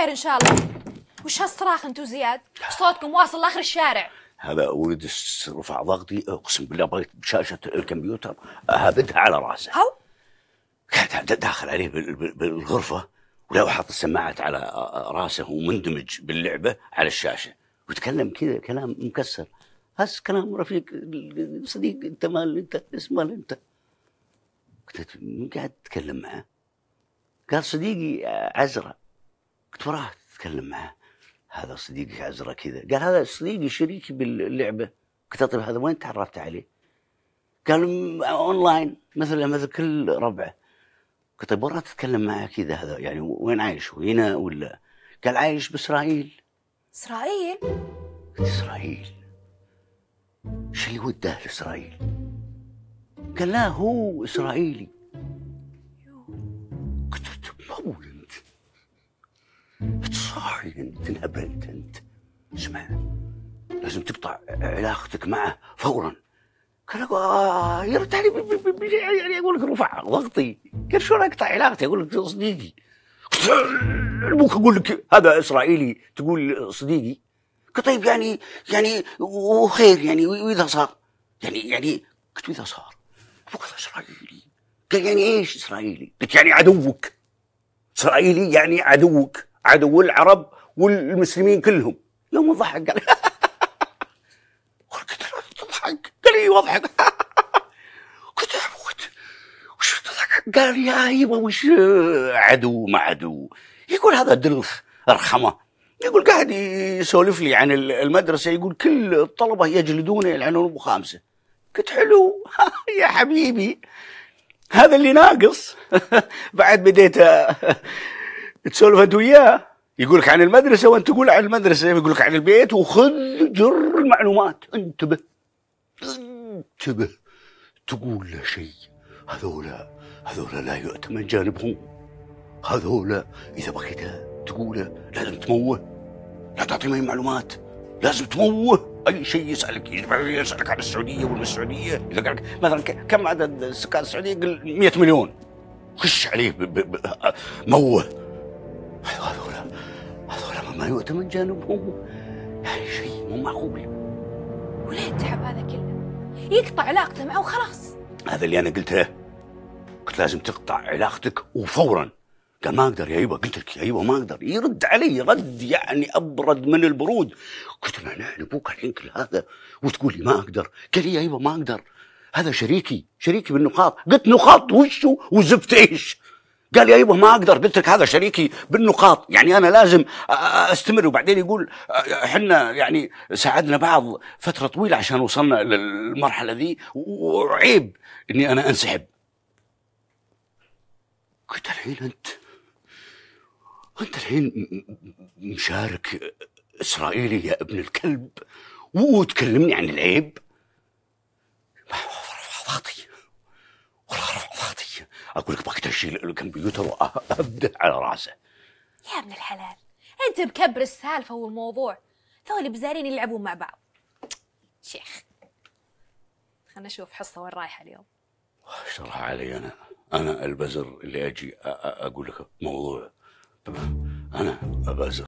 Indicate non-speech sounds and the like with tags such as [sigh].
خير ان شاء الله وش هالصراخ انتو زياد صوتكم واصل لاخر الشارع هذا ولد رفع ضغطي اقسم بالله بغيت شاشه الكمبيوتر اهبدها على راسه هو داخل عليه بالغرفه ولو حط السماعات على راسه ومندمج باللعبه على الشاشه وتكلم كذا كلام مكسر هس كلام رفيق صديق انت مال انت اسمه انت قلت من قاعد تتكلم معه؟ قال صديقي آه، عزرة قلت وراه تتكلم معاه هذا صديقك عزرا كذا قال هذا صديقي شريكي باللعبة قلت طيب هذا وين تعرفت عليه قال اونلاين مثل مثل كل ربعه قلت طيب وراه تتكلم معاه كذا هذا يعني وين عايش هنا ولا قال عايش باسرائيل اسرائيل قلت اسرائيل شو اللي وده لاسرائيل قال لا هو اسرائيلي اخي انت انهبلت انت اسمع لازم تقطع علاقتك معه فورا قال آه، يرتعني يعني اقول لك رفع ضغطي قال شلون اقطع علاقتي اقول لك صديقي ابوك اقول لك هذا اسرائيلي تقول صديقي قال طيب يعني يعني وخير يعني واذا صار يعني يعني قلت واذا صار هذا اسرائيلي قال يعني ايش اسرائيلي؟ قلت يعني عدوك اسرائيلي يعني عدوك عدو العرب والمسلمين كلهم يوم ضحك قال [laughs] قلت تضحك قال لي اضحك قلت له ابوت وش تضحك قال يا يبا أيوة، وش عدو ما عدو يقول هذا دلخ ارحمه يقول قاعد يسولف لي عن المدرسه يقول كل الطلبه يجلدون يلعنون ابو خامسه قلت حلو [laughs] يا حبيبي هذا اللي ناقص [laughs] بعد بديت تسولف انت وياه يقول لك عن المدرسه وانت تقول عن المدرسه يقول لك عن البيت وخذ جر المعلومات انتبه انتبه تقول له شيء هذولا هذولا لا يؤتمن جانبهم هذولا اذا بغيت تقوله لازم تموه لا تعطيهم اي معلومات لازم تموه اي شيء يسالك يسالك عن السعوديه ولا السعوديه اذا قال مثلا كم عدد السكان السعوديه قل 100 مليون خش عليه موه يؤتى من جانبهم يعني شيء مو معقول وليه يتعب هذا كله يقطع علاقته معه وخلاص هذا اللي انا قلته قلت لازم تقطع علاقتك وفورا قال ما اقدر يا ايوه قلت لك يا ايوه ما اقدر يرد علي رد يعني ابرد من البرود قلت له انا ابوك الحين كل هذا وتقول لي ما اقدر قال لي يا ايوه ما اقدر هذا شريكي شريكي بالنقاط قلت نقاط وشو وزفت ايش قال يا يبه ما اقدر قلت لك هذا شريكي بالنقاط يعني انا لازم استمر وبعدين يقول احنا يعني ساعدنا بعض فتره طويله عشان وصلنا للمرحله ذي وعيب اني انا انسحب قلت الحين انت انت الحين مشارك اسرائيلي يا ابن الكلب وتكلمني عن العيب اقول لك بغيت اشيل الكمبيوتر وابدع على راسه يا ابن الحلال انت مكبر السالفه والموضوع ذول بزارين يلعبون مع بعض شيخ خلنا نشوف حصه وين رايحه اليوم ايش علي انا انا البزر اللي اجي اقول لك موضوع انا ابازر